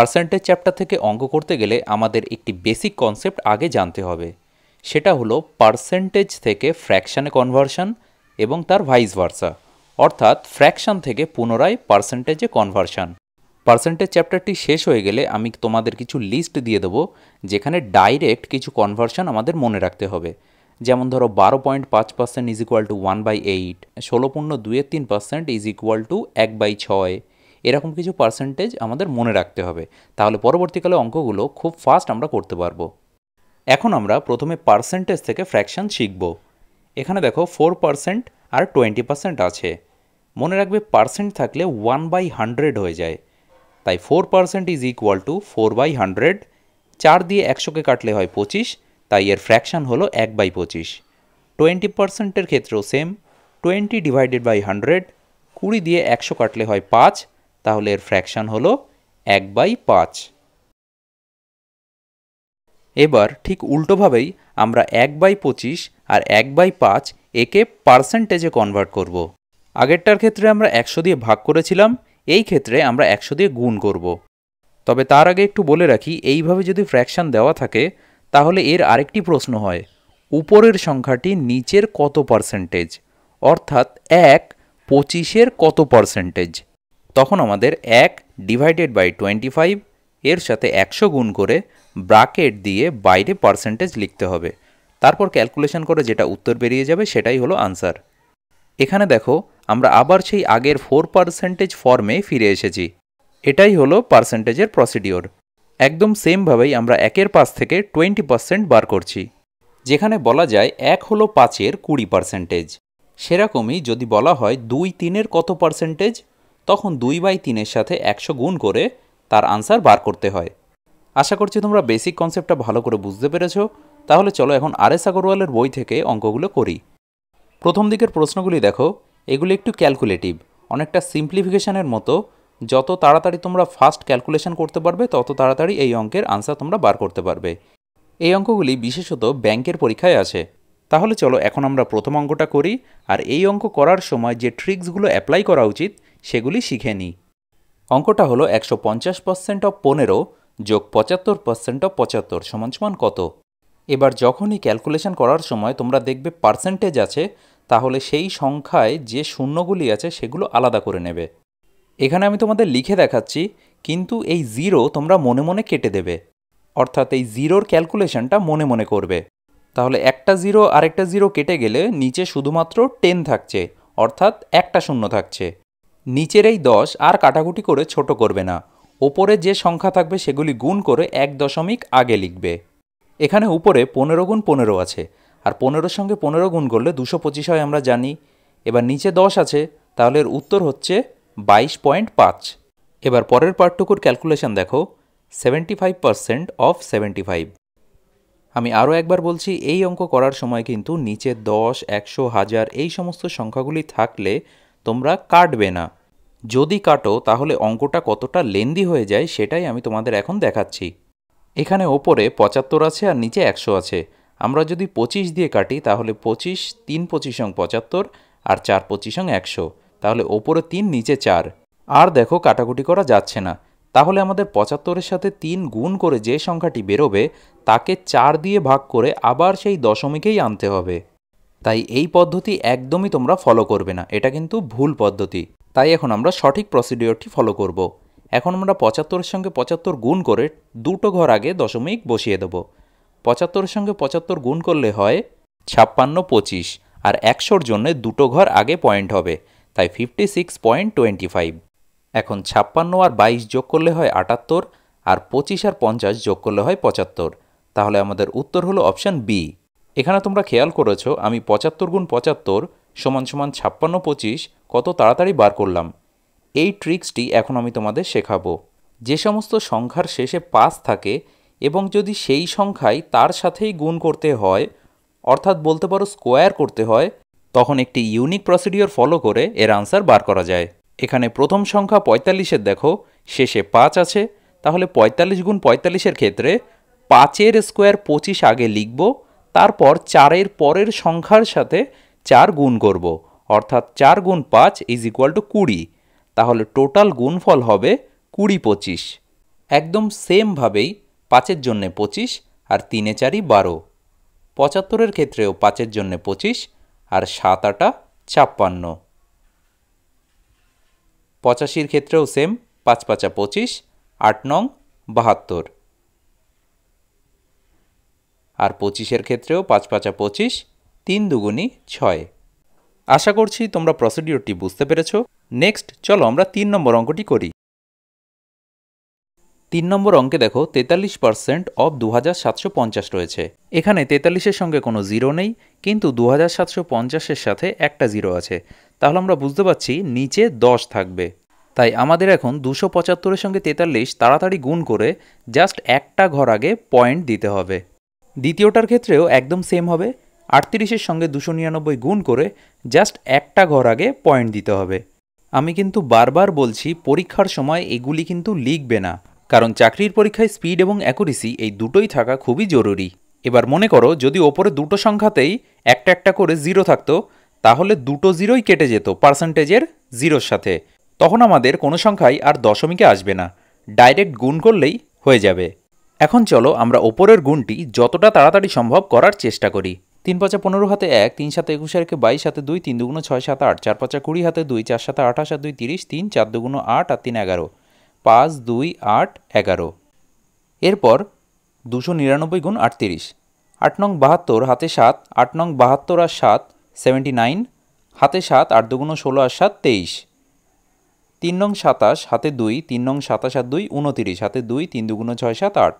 Percentage chapter থেকে অঙ্ক করতে গেলে আমাদের একটি বেসিক কনসেপ্ট আগে জানতে হবে সেটা হলো পার্সেন্টেজ থেকে ফ্র্যাকশানে কনভার্সন এবং তার ভাইস ভার্সা অর্থাৎ ফ্র্যাকশান থেকে পুনরায় পার্সেন্টেজে কনভার্সন পার্সেন্টেজ চ্যাপ্টারটি শেষ হয়ে গেলে আমি তোমাদের কিছু লিস্ট দিয়ে দেবো যেখানে ডাইরেক্ট কিছু কনভার্সন আমাদের মনে রাখতে হবে যেমন ধরো বারো পয়েন্ট পাঁচ percent is equal to one by eight ষোলো পূর্ণ দুয়ের তিন পার্সেন্ট ইজ ইকুয়াল টু এক বাই ছয় এরকম কিছু পার্সেন্টেজ আমাদের মনে রাখতে হবে তাহলে পরবর্তীকালে অঙ্কগুলো খুব ফাস্ট আমরা করতে পারবো এখন আমরা প্রথমে পার্সেন্টেজ থেকে ফ্র্যাকশান শিখব এখানে দেখো ফোর পার্সেন্ট আর টোয়েন্টি পার্সেন্ট আছে মনে রাখবে পার্সেন্ট থাকলে ওয়ান বাই হান্ড্রেড হয়ে যায় তাই four percent is equal to four by hundred চার দিয়ে একশোকে কাটলে হয় পঁচিশ তাই এর ফ্র্যাকশান হলো এক বাই পঁচিশ টোয়েন্টি পার্সেন্টের ক্ষেত্রেও same twenty divided by hundred কুড়ি দিয়ে একশো কাটলে হয় পাঁচ তাহলে এর ফ্র্যাকশান হল এক বাই পাঁচ এবার ঠিক উল্টোভাবেই আমরা এক বাই পঁচিশ আর এক বাই পাঁচ একে পার্সেন্টেজে কনভার্ট করব। আগেরটার ক্ষেত্রে আমরা একশো দিয়ে ভাগ করেছিলাম এই ক্ষেত্রে আমরা একশো দিয়ে গুণ করব। তবে তার আগে একটু বলে রাখি এইভাবে যদি ফ্র্যাকশান দেওয়া থাকে তাহলে এর আরেকটি প্রশ্ন হয় উপরের সংখ্যাটি নিচের কত পার্সেন্টেজ অর্থাৎ এক পঁচিশের কত পার্সেন্টেজ তখন আমাদের এক ডিভাইডেড বাই টোয়েন্টি ফাইভ এর সাথে একশো গুণ করে ব্রাকেট দিয়ে বাইরে পার্সেন্টেজ লিখতে হবে তারপর ক্যালকুলেশন করে যেটা উত্তর বেরিয়ে যাবে সেটাই হলো আনসার এখানে দেখো আমরা আবার সেই আগের ফোর পার্সেন্টেজ ফর্মে ফিরে এসেছি এটাই হলো পার্সেন্টেজের প্রসিডিওর একদম সেমভাবেই আমরা একের পাঁচ থেকে টোয়েন্টি পার্সেন্ট বার করছি যেখানে বলা যায় এক হলো পাঁচের কুড়ি পার্সেন্টেজ সেরকমই যদি বলা হয় দুই তিনের কত পার্সেন্টেজ তখন দুই বাই তিনের সাথে একশো গুণ করে তার আনসার বার করতে হয় আশা করছি তোমরা বেসিক কনসেপ্টটা ভালো করে বুঝতে পেরেছো তাহলে চলো এখন আর এস আগরওয়ালের বই থেকে অঙ্কগুলো করি প্রথম দিকের প্রশ্নগুলি দেখো এগুলি একটু ক্যালকুলেটিভ অনেকটা সিম্পলিফিকেশানের মতো যত তাড়াতাড়ি তোমরা ফার্স্ট ক্যালকুলেশন করতে পারবে তত তাড়াতাড়ি এই অঙ্কের আনসার তোমরা বার করতে পারবে এই অঙ্কগুলি বিশেষত ব্যাংকের পরীক্ষায় আছে তাহলে চলো এখন আমরা প্রথম অঙ্কটা করি আর এই অঙ্ক করার সময় যে ট্রিক্সগুলো অ্যাপ্লাই করা উচিত সেগুলি শিখে নিই অঙ্কটা হলো একশো পঞ্চাশ পার্সেন্ট অফ পনেরো যোগ পঁচাত্তর পার্সেন্ট অফ পঁচাত্তর সমান সমান কত এবার যখনই ক্যালকুলেশন করার সময় তোমরা দেখবে পার্সেন্টেজ আছে তাহলে সেই সংখ্যায় যে শূন্যগুলি আছে সেগুলো আলাদা করে নেবে এখানে আমি তোমাদের লিখে দেখাচ্ছি কিন্তু এই জিরো তোমরা মনে মনে কেটে দেবে অর্থাৎ এই জিরোর ক্যালকুলেশনটা মনে মনে করবে তাহলে একটা জিরো আরেকটা জিরো কেটে গেলে নিচে শুধুমাত্র টেন থাকছে অর্থাৎ একটা শূন্য থাকছে নিচের এই দশ আর কাটাকুটি করে ছোট করবে না ওপরে যে সংখ্যা থাকবে সেগুলি গুণ করে এক দশমিক আগে লিখবে এখানে উপরে পনেরো গুণ পনেরো আছে আর পনেরোর সঙ্গে পনেরো গুণ করলে দুশো পঁচিশ হয় আমরা জানি এবার নিচে দশ আছে তাহলে এর উত্তর হচ্ছে বাইশ পয়েন্ট পাঁচ এবার পরের পার্টটুকুর ক্যালকুলেশন দেখো seventy five percent of seventy five আমি আরও একবার বলছি এই অঙ্ক করার সময় কিন্তু নিচে দশ একশো হাজার এই সমস্ত সংখ্যাগুলি থাকলে তোমরা কাটবে না যদি কাটো তাহলে অঙ্কটা কতটা লেন্দি হয়ে যায় সেটাই আমি তোমাদের এখন দেখাচ্ছি এখানে ওপরে পঁচাত্তর আছে আর নিচে একশো আছে আমরা যদি পঁচিশ দিয়ে কাটি তাহলে পঁচিশ তিন পঁচিশ অং পঁচাত্তর আর চার পঁচিশ অং একশো তাহলে ওপরে তিন নিচে চার আর দেখো কাটাকুটি করা যাচ্ছে না তাহলে আমাদের পঁচাত্তরের সাথে তিন গুণ করে যে সংখ্যাটি বেরোবে তাকে চার দিয়ে ভাগ করে আবার সেই দশমিকেই আনতে হবে তাই এই পদ্ধতি একদমই তোমরা ফলো করবে না এটা কিন্তু ভুল পদ্ধতি তাই এখন আমরা সঠিক প্রসিডিওরটি ফলো করব। এখন আমরা পঁচাত্তরের সঙ্গে পঁচাত্তর গুণ করে দুটো ঘর আগে দশমিক বসিয়ে দেব পঁচাত্তরের সঙ্গে পঁচাত্তর গুণ করলে হয় ছাপ্পান্ন পঁচিশ আর একশোর জন্য দুটো ঘর আগে পয়েন্ট হবে তাই fifty six point twenty five এখন ছাপ্পান্ন আর বাইশ যোগ করলে হয় আটাত্তর আর পঁচিশ আর পঞ্চাশ যোগ করলে হয় পঁচাত্তর তাহলে আমাদের উত্তর হলো অপশান বি এখানে তোমরা খেয়াল করেছো আমি পঁচাত্তর গুণ পঁচাত্তর সমান সমান ছাপ্পান্ন পঁচিশ কত তাড়াতাড়ি বার করলাম এই ট্রিক্সটি এখন আমি তোমাদের শেখাবো যে সমস্ত সংখ্যার শেষে পাঁচ থাকে এবং যদি সেই সংখ্যায় তার সাথেই গুণ করতে হয় অর্থাৎ বলতে পারো স্কোয়ার করতে হয় তখন একটি ইউনিক প্রসিডিওর ফলো করে এর আনসার বার করা যায় এখানে প্রথম সংখ্যা পঁয়তাল্লিশের দেখো শেষে পাঁচ আছে তাহলে পঁয়তাল্লিশ গুণ পঁয়তাল্লিশের ক্ষেত্রে পাঁচের স্কোয়ার পঁচিশ আগে লিখব তারপর চারের পরের সংখ্যার সাথে চার গুণ করবো অর্থাৎ চার গুণ পাঁচ ইজ ইকুয়াল টু কুড়ি তাহলে টোটাল গুণফল হবে কুড়ি পঁচিশ একদম সেমভাবেই পাঁচের জন্যে পঁচিশ আর তিনে চারি বারো পঁচাত্তরের ক্ষেত্রেও পাঁচের জন্যে পঁচিশ আর সাত আটা ছাপ্পান্ন পঁচাশির ক্ষেত্রেও সেম পাঁচ পাঁচা পঁচিশ আট নং বাহাত্তর আর পঁচিশের ক্ষেত্রেও পাঁচ পাঁচা পঁচিশ তিন দুগুণি ছয় আশা করছি তোমরা প্রসিডিওরটি বুঝতে পেরেছ নেক্সট চলো আমরা তিন নম্বর অঙ্কটি করি তিন নম্বর অঙ্কে দেখো তেতাল্লিশ পার্সেন্ট অফ দু রয়েছে এখানে তেতাল্লিশের সঙ্গে কোনো জিরো নেই কিন্তু দু হাজার সাথে একটা জিরো আছে তাহলে আমরা বুঝতে পারছি নিচে দশ থাকবে তাই আমাদের এখন দুশো পঁচাত্তরের সঙ্গে তেতাল্লিশ তাড়াতাড়ি গুণ করে জাস্ট একটা ঘর আগে পয়েন্ট দিতে হবে দ্বিতীয়টার ক্ষেত্রেও একদম সেম হবে আটত্রিশের সঙ্গে দুশো নিরানব্বই গুণ করে জাস্ট একটা ঘর আগে পয়েন্ট দিতে হবে আমি কিন্তু বারবার বলছি পরীক্ষার সময় এগুলি কিন্তু লিখবে না কারণ চাকরির পরীক্ষায় স্পিড এবং অ্যাকুরেসি এই দুটোই থাকা খুবই জরুরি এবার মনে করো যদি ওপরে দুটো সংখ্যাতেই একটা একটা করে জিরো থাকতো তাহলে দুটো জিরোই কেটে যেত পার্সেন্টেজের জিরোর সাথে তখন আমাদের কোনো সংখ্যাই আর দশমিকে আসবে না ডাইরেক্ট গুণ করলেই হয়ে যাবে এখন চলো আমরা ওপরের গুণটি যতটা তাড়াতাড়ি সম্ভব করার চেষ্টা করি তিন পাঁচা পনেরো হাতে এক তিন সাত একুশ একে বাইশ হাতে দুই তিন দুগুণ ছয় সাত আট চার পাঁচা কুড়ি হাতে দুই চার সাত আঠাশ আর দুই তিরিশ তিন চার দুগুণ আট আর তিন এগারো পাঁচ দুই আট এগারো এরপর দুশো নিরানব্বই গুণ আটত্রিশ আট নং বাহাত্তর হাতে সাত আট নং বাহাত্তর আর সাত সেভেন্টি নাইন হাতে সাত আট দুগুণ ষোলো আর সাত তেইশ তিন নং সাতাশ হাতে দুই তিন নং সাতাশ আর দুই উনতিরিশ হাতে দুই তিন দুগুণ ছয় সাত আট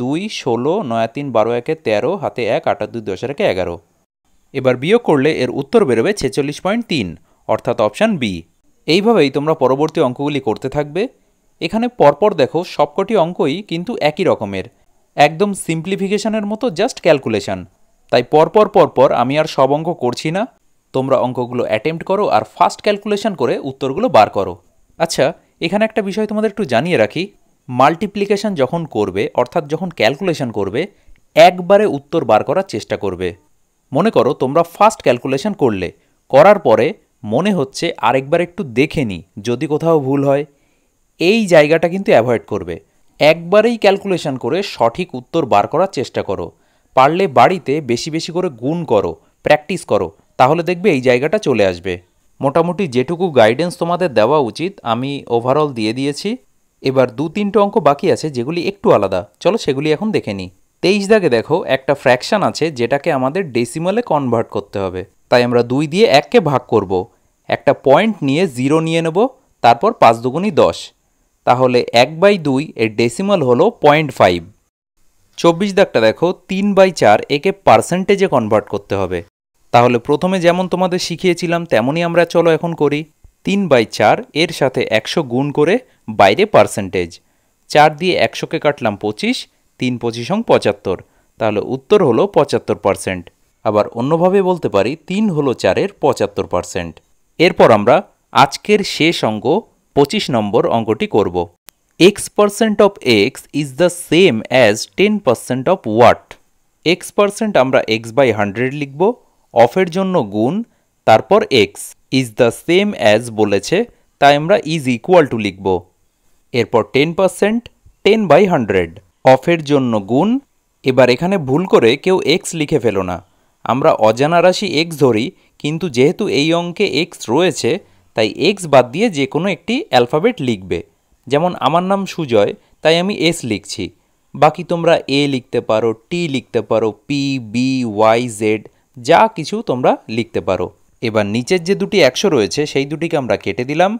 দুই ষোলো নয় তিন বারো একে তেরো হাতে এক আটা দুই দশের একে এগারো এবার বিয়োগ করলে এর উত্তর বেরোবে ছেচল্লিশ পয়েন্ট তিন অর্থাৎ অপশান বি এইভাবেই তোমরা পরবর্তী অঙ্কগুলি করতে থাকবে এখানে পরপর দেখো সবকটি অঙ্কই কিন্তু একই রকমের একদম সিম্পলিফিকেশনের মতো জাস্ট ক্যালকুলেশন তাই পরপর পরপর আমি আর সব অঙ্ক করছি না তোমরা অঙ্কগুলো অ্যাটেম্প্ট করো আর ফাস্ট ক্যালকুলেশন করে উত্তরগুলো বার করো আচ্ছা এখানে একটা বিষয় তোমাদের একটু জানিয়ে রাখি মাল্টিপ্লিকেশান যখন করবে অর্থাৎ যখন ক্যালকুলেশন করবে একবারে উত্তর বার করার চেষ্টা করবে মনে করো তোমরা ফার্স্ট ক্যালকুলেশন করলে করার পরে মনে হচ্ছে আরেকবার একটু দেখে নিই যদি কোথাও ভুল হয় এই জায়গাটা কিন্তু অ্যাভয়েড করবে একবারেই ক্যালকুলেশন করে সঠিক উত্তর বার করার চেষ্টা করো পারলে বাড়িতে বেশি বেশি করে গুণ করো প্র্যাকটিস করো তাহলে দেখবে এই জায়গাটা চলে আসবে মোটামুটি যেটুকু গাইডেন্স তোমাদের দেওয়া উচিত আমি ওভারঅল দিয়ে দিয়েছি এবার দু তিনটে অঙ্ক বাকি আছে যেগুলি একটু আলাদা চলো সেগুলি এখন দেখে নিই তেইশ দাগে দেখো একটা ফ্র্যাকশান আছে যেটাকে আমাদের ডেসিমালে কনভার্ট করতে হবে তাই আমরা দুই দিয়ে এককে ভাগ করব। একটা পয়েন্ট নিয়ে জিরো নিয়ে নেব তারপর পাঁচ দুগুনি দশ তাহলে এক বাই দুই এর ডেসিমাল হলো পয়েন্ট ফাইভ চব্বিশ দাগটা দেখো তিন বাই চার একে পার্সেন্টেজে কনভার্ট করতে হবে তাহলে প্রথমে যেমন তোমাদের শিখিয়েছিলাম তেমনই আমরা চলো এখন করি তিন বাই চার এর সাথে একশো গুণ করে বাইরে পার্সেন্টেজ চার দিয়ে একশোকে কাটলাম পঁচিশ তিন পঁচিশ অং পঁচাত্তর তাহলে উত্তর হলো পঁচাত্তর পার্সেন্ট আবার অন্যভাবে বলতে পারি তিন হলো চারের পঁচাত্তর পার্সেন্ট এরপর আমরা আজকের শেষ অঙ্ক পঁচিশ নম্বর অঙ্কটি করব x percent of x is the same as ten percent of what x percent আমরা এক্স বাই হান্ড্রেড লিখব অফের জন্য গুণ তারপর x is the same as বলেছে তাই আমরা ইজ ইকুয়াল টু লিখব এরপর ten percent ten by hundred অফের জন্য গুণ এবার এখানে ভুল করে কেউ এক্স লিখে ফেলো না আমরা অজানা রাশি এক্স ধরি কিন্তু যেহেতু এই অঙ্কে এক্স রয়েছে তাই এক্স বাদ দিয়ে যে কোনো একটি অ্যালফাবেট লিখবে যেমন আমার নাম সুজয় তাই আমি এস লিখছি বাকি তোমরা এ লিখতে পারো টি লিখতে পারো পি বি ওয়াই জেড যা কিছু তোমরা লিখতে পারো এবার নিচের যে দুটি একশো রয়েছে সেই দুটিকে আমরা কেটে দিলাম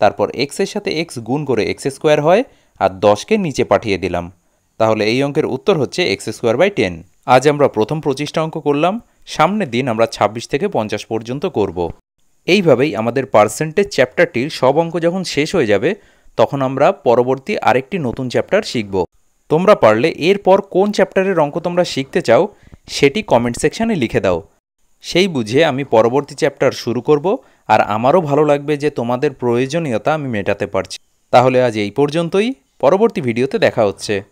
তারপর এক্সের সাথে এক্স গুণ করে এক্স স্কোয়ার হয় আর দশকে নিচে পাঠিয়ে দিলাম তাহলে এই অঙ্কের উত্তর হচ্ছে এক্স স্কোয়ার বাই টেন আজ আমরা প্রথম পঁচিশটা অঙ্ক করলাম সামনের দিন আমরা ২৬ থেকে পঞ্চাশ পর্যন্ত করব। এইভাবেই আমাদের পার্সেন্টেজ চ্যাপ্টারটির সব অঙ্ক যখন শেষ হয়ে যাবে তখন আমরা পরবর্তী আরেকটি নতুন চ্যাপ্টার শিখব তোমরা পারলে এরপর কোন চ্যাপ্টারের অঙ্ক তোমরা শিখতে চাও সেটি কমেন্ট সেকশানে লিখে দাও সেই বুঝে আমি পরবর্তী চ্যাপ্টার শুরু করব আর আমারও ভালো লাগবে যে তোমাদের প্রয়োজনীয়তা আমি মেটাতে পারছি তাহলে আজ এই পর্যন্তই পরবর্তী ভিডিওতে দেখা হচ্ছে